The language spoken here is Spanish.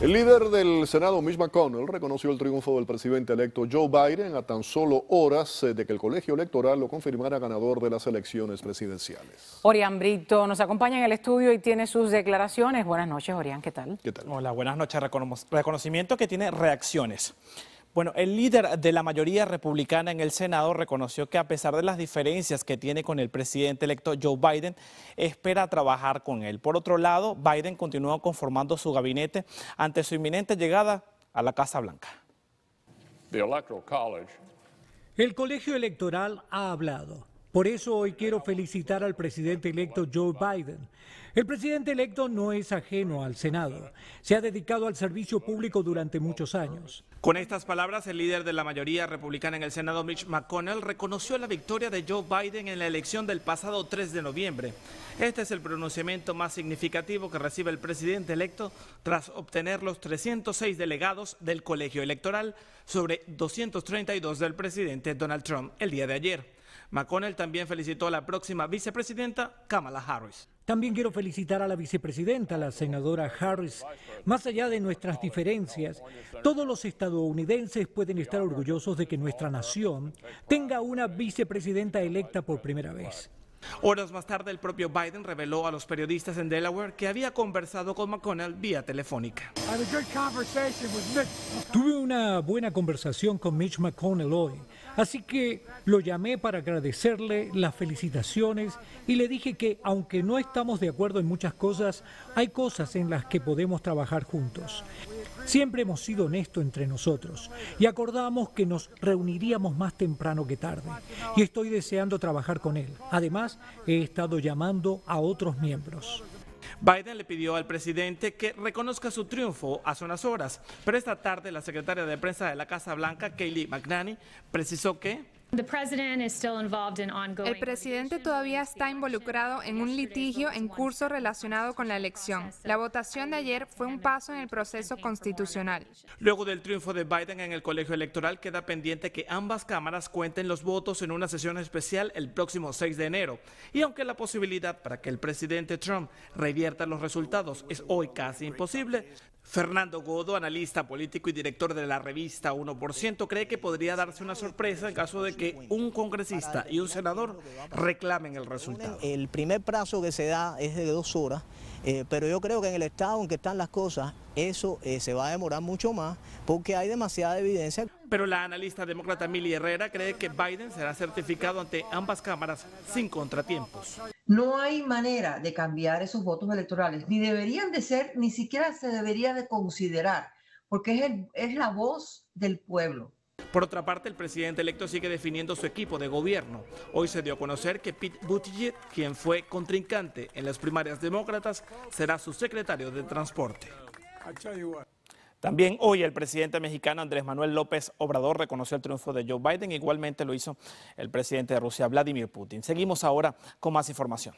El líder del Senado, Mitch McConnell, reconoció el triunfo del presidente electo Joe Biden a tan solo horas eh, de que el colegio electoral lo confirmara ganador de las elecciones presidenciales. Orián Brito nos acompaña en el estudio y tiene sus declaraciones. Buenas noches, Orián, ¿qué tal? ¿Qué tal? Hola, buenas noches. reconocimiento que tiene reacciones. Bueno, el líder de la mayoría republicana en el Senado reconoció que a pesar de las diferencias que tiene con el presidente electo Joe Biden, espera trabajar con él. Por otro lado, Biden continúa conformando su gabinete ante su inminente llegada a la Casa Blanca. El colegio electoral ha hablado. Por eso hoy quiero felicitar al presidente electo Joe Biden. El presidente electo no es ajeno al Senado. Se ha dedicado al servicio público durante muchos años. Con estas palabras, el líder de la mayoría republicana en el Senado, Mitch McConnell, reconoció la victoria de Joe Biden en la elección del pasado 3 de noviembre. Este es el pronunciamiento más significativo que recibe el presidente electo tras obtener los 306 delegados del colegio electoral sobre 232 del presidente Donald Trump el día de ayer. McConnell también felicitó a la próxima vicepresidenta Kamala Harris. También quiero felicitar a la vicepresidenta, la senadora Harris. Más allá de nuestras diferencias, todos los estadounidenses pueden estar orgullosos de que nuestra nación tenga una vicepresidenta electa por primera vez. Horas más tarde, el propio Biden reveló a los periodistas en Delaware que había conversado con McConnell vía telefónica. Tuve una buena conversación con Mitch McConnell hoy. Así que lo llamé para agradecerle las felicitaciones y le dije que aunque no estamos de acuerdo en muchas cosas, hay cosas en las que podemos trabajar juntos. Siempre hemos sido honestos entre nosotros y acordamos que nos reuniríamos más temprano que tarde y estoy deseando trabajar con él. Además, he estado llamando a otros miembros. Biden le pidió al presidente que reconozca su triunfo hace unas horas, pero esta tarde la secretaria de prensa de la Casa Blanca, Kelly McNani, precisó que el presidente todavía está involucrado en un litigio en curso relacionado con la elección. La votación de ayer fue un paso en el proceso constitucional. Luego del triunfo de Biden en el colegio electoral, queda pendiente que ambas cámaras cuenten los votos en una sesión especial el próximo 6 de enero. Y aunque la posibilidad para que el presidente Trump revierta los resultados es hoy casi imposible, Fernando Godo, analista político y director de la revista 1%, cree que podría darse una sorpresa en caso de que un congresista y un senador reclamen el resultado. El primer plazo que se da es de dos horas, eh, pero yo creo que en el estado en que están las cosas, eso eh, se va a demorar mucho más porque hay demasiada evidencia. Pero la analista demócrata Milly Herrera cree que Biden será certificado ante ambas cámaras sin contratiempos. No hay manera de cambiar esos votos electorales, ni deberían de ser, ni siquiera se debería de considerar, porque es, es la voz del pueblo. Por otra parte, el presidente electo sigue definiendo su equipo de gobierno. Hoy se dio a conocer que Pete Buttigieg, quien fue contrincante en las primarias demócratas, será su secretario de Transporte. También hoy el presidente mexicano Andrés Manuel López Obrador reconoció el triunfo de Joe Biden, igualmente lo hizo el presidente de Rusia Vladimir Putin. Seguimos ahora con más información.